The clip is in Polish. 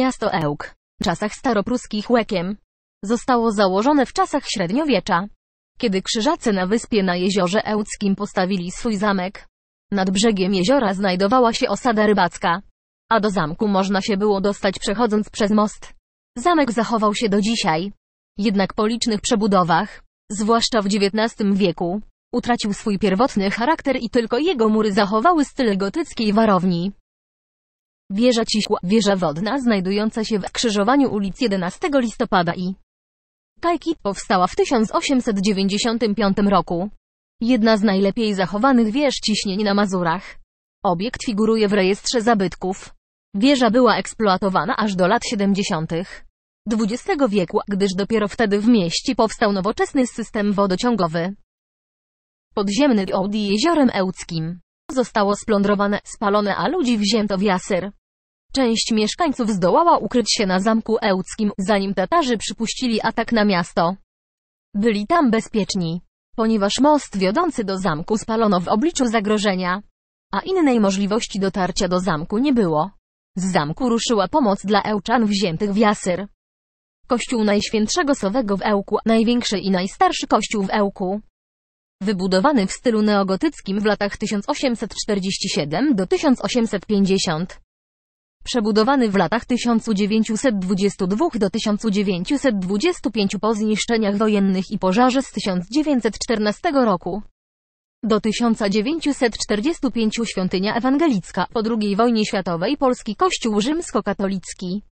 Miasto Ełk, w czasach staropruskich Łekiem, zostało założone w czasach średniowiecza, kiedy krzyżacy na wyspie na jeziorze Ełckim postawili swój zamek. Nad brzegiem jeziora znajdowała się osada rybacka, a do zamku można się było dostać przechodząc przez most. Zamek zachował się do dzisiaj, jednak po licznych przebudowach, zwłaszcza w XIX wieku, utracił swój pierwotny charakter i tylko jego mury zachowały styl gotyckiej warowni. Wieża Ciśła, wieża wodna znajdująca się w krzyżowaniu ulic 11 listopada i Kajki powstała w 1895 roku. Jedna z najlepiej zachowanych wież ciśnień na Mazurach. Obiekt figuruje w rejestrze zabytków. Wieża była eksploatowana aż do lat 70. XX wieku, gdyż dopiero wtedy w mieście powstał nowoczesny system wodociągowy. Podziemny od jeziorem Ełckim. Zostało splądrowane, spalone, a ludzi wzięto w jasyr. Część mieszkańców zdołała ukryć się na Zamku Ełckim, zanim Tatarzy przypuścili atak na miasto. Byli tam bezpieczni, ponieważ most wiodący do zamku spalono w obliczu zagrożenia, a innej możliwości dotarcia do zamku nie było. Z zamku ruszyła pomoc dla Ełczan wziętych w Jasyr. Kościół Najświętszego Sowego w Ełku, największy i najstarszy kościół w Ełku. Wybudowany w stylu neogotyckim w latach 1847 do 1850. Przebudowany w latach 1922 do 1925 po zniszczeniach wojennych i pożarze z 1914 roku. Do 1945 świątynia ewangelicka, po II wojnie światowej polski kościół rzymskokatolicki.